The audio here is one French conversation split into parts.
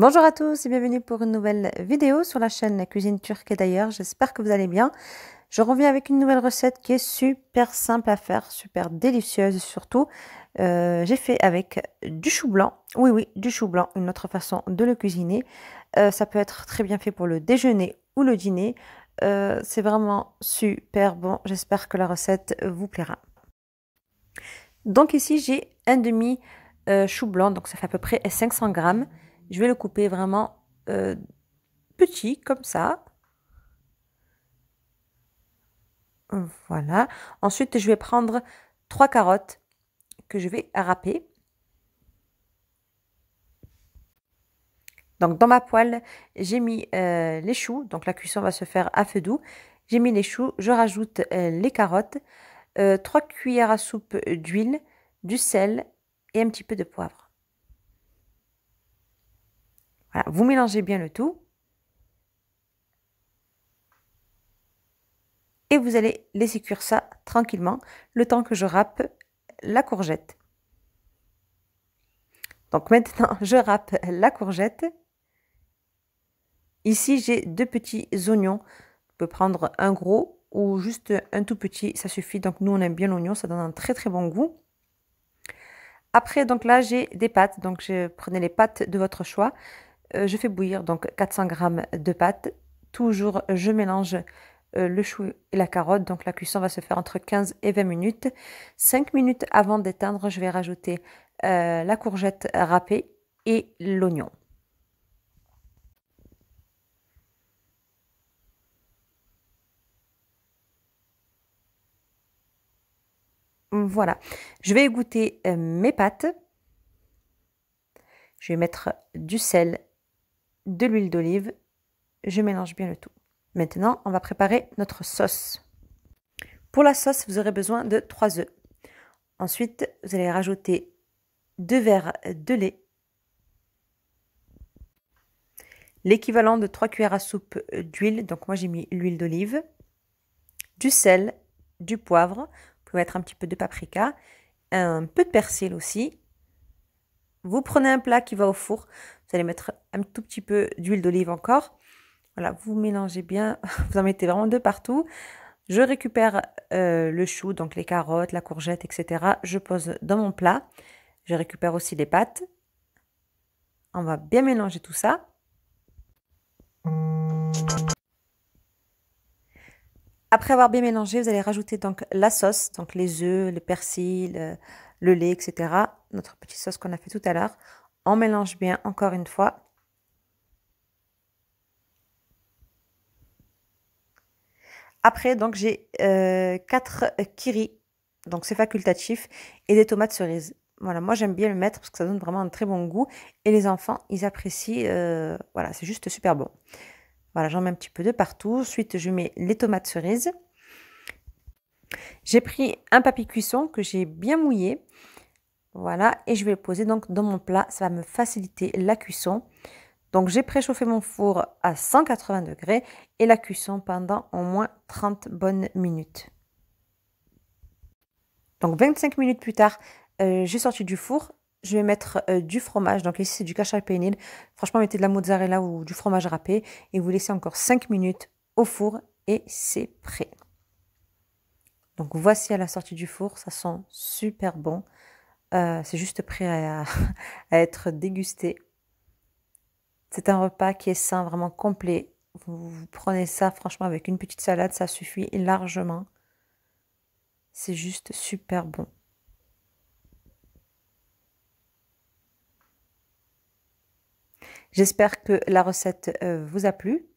Bonjour à tous et bienvenue pour une nouvelle vidéo sur la chaîne la Cuisine Turque et d'ailleurs. J'espère que vous allez bien. Je reviens avec une nouvelle recette qui est super simple à faire, super délicieuse surtout. Euh, j'ai fait avec du chou blanc. Oui, oui, du chou blanc, une autre façon de le cuisiner. Euh, ça peut être très bien fait pour le déjeuner ou le dîner. Euh, c'est vraiment super bon. J'espère que la recette vous plaira. Donc ici, j'ai un demi chou blanc, donc ça fait à peu près 500 grammes. Je vais le couper vraiment euh, petit, comme ça. Voilà. Ensuite, je vais prendre trois carottes que je vais râper. Donc, dans ma poêle, j'ai mis euh, les choux. Donc, la cuisson va se faire à feu doux. J'ai mis les choux. Je rajoute euh, les carottes, Trois cuillères à soupe d'huile, du sel et un petit peu de poivre vous mélangez bien le tout. Et vous allez laisser cuire ça tranquillement le temps que je râpe la courgette. Donc maintenant, je râpe la courgette. Ici, j'ai deux petits oignons. On peut prendre un gros ou juste un tout petit, ça suffit. Donc nous, on aime bien l'oignon, ça donne un très très bon goût. Après, donc là, j'ai des pâtes. Donc je prenais les pâtes de votre choix. Euh, je fais bouillir donc 400 g de pâte. Toujours, je mélange euh, le chou et la carotte. Donc la cuisson va se faire entre 15 et 20 minutes. 5 minutes avant d'éteindre, je vais rajouter euh, la courgette râpée et l'oignon. Voilà, je vais goûter mes pâtes. Je vais mettre du sel de l'huile d'olive. Je mélange bien le tout. Maintenant, on va préparer notre sauce. Pour la sauce, vous aurez besoin de 3 œufs. Ensuite, vous allez rajouter 2 verres de lait, l'équivalent de 3 cuillères à soupe d'huile, donc moi j'ai mis l'huile d'olive, du sel, du poivre, peut être mettre un petit peu de paprika, un peu de persil aussi. Vous prenez un plat qui va au four, vous allez mettre un tout petit peu d'huile d'olive encore. Voilà, vous mélangez bien, vous en mettez vraiment de partout. Je récupère euh, le chou, donc les carottes, la courgette, etc. Je pose dans mon plat. Je récupère aussi les pâtes. On va bien mélanger tout ça. Après avoir bien mélangé, vous allez rajouter donc la sauce, donc les œufs, le persil, le, euh, le lait, etc. Notre petite sauce qu'on a fait tout à l'heure. On mélange bien encore une fois. Après, donc j'ai euh, 4 euh, kiri, donc c'est facultatif, et des tomates cerises. Voilà, moi j'aime bien le mettre parce que ça donne vraiment un très bon goût. Et les enfants, ils apprécient. Euh, voilà, c'est juste super bon. Voilà, j'en mets un petit peu de partout. Ensuite, je mets les tomates cerises. J'ai pris un papier cuisson que j'ai bien mouillé. Voilà, et je vais le poser donc dans mon plat. Ça va me faciliter la cuisson. Donc j'ai préchauffé mon four à 180 degrés et la cuisson pendant au moins 30 bonnes minutes. Donc 25 minutes plus tard, euh, j'ai sorti du four. Je vais mettre euh, du fromage. Donc ici c'est du cacio pénil. Franchement, mettez de la mozzarella ou du fromage râpé et vous laissez encore 5 minutes au four et c'est prêt. Donc voici à la sortie du four, ça sent super bon. Euh, c'est juste prêt à, être dégusté. C'est un repas qui est sain, vraiment complet. Vous, prenez ça franchement avec une petite salade, ça suffit largement. C'est juste super bon. J'espère que la recette euh, vous a plu.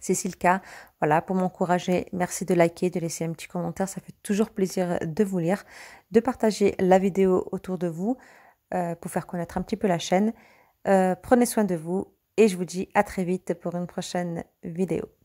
Si le cas, voilà, pour m'encourager, merci de liker, de laisser un petit commentaire, ça fait toujours plaisir de vous lire, de partager la vidéo autour de vous euh, pour faire connaître un petit peu la chaîne. Euh, prenez soin de vous et je vous dis à très vite pour une prochaine vidéo.